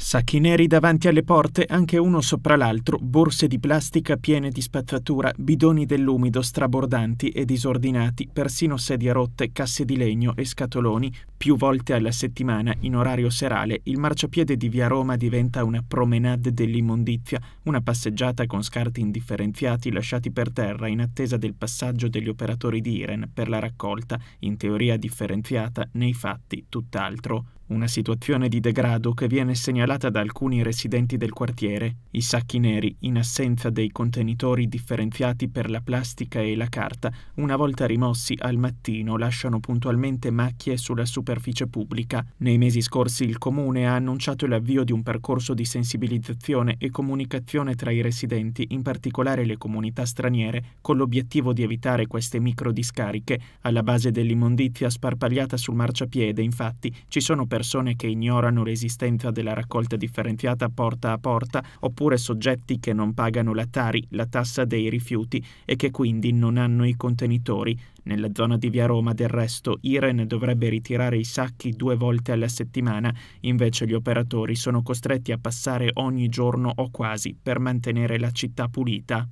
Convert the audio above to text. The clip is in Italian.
Sacchi neri davanti alle porte, anche uno sopra l'altro, borse di plastica piene di spazzatura, bidoni dell'umido strabordanti e disordinati, persino sedie rotte, casse di legno e scatoloni. Più volte alla settimana, in orario serale, il marciapiede di via Roma diventa una promenade dell'immondizia, una passeggiata con scarti indifferenziati lasciati per terra in attesa del passaggio degli operatori di Iren per la raccolta, in teoria differenziata, nei fatti tutt'altro una situazione di degrado che viene segnalata da alcuni residenti del quartiere. I sacchi neri, in assenza dei contenitori differenziati per la plastica e la carta, una volta rimossi al mattino lasciano puntualmente macchie sulla superficie pubblica. Nei mesi scorsi il comune ha annunciato l'avvio di un percorso di sensibilizzazione e comunicazione tra i residenti, in particolare le comunità straniere, con l'obiettivo di evitare queste micro discariche. Alla base dell'immondizia sparpagliata sul marciapiede, infatti, ci sono per persone che ignorano l'esistenza della raccolta differenziata porta a porta, oppure soggetti che non pagano la Tari, la tassa dei rifiuti, e che quindi non hanno i contenitori. Nella zona di Via Roma, del resto, Iren dovrebbe ritirare i sacchi due volte alla settimana, invece gli operatori sono costretti a passare ogni giorno o quasi per mantenere la città pulita.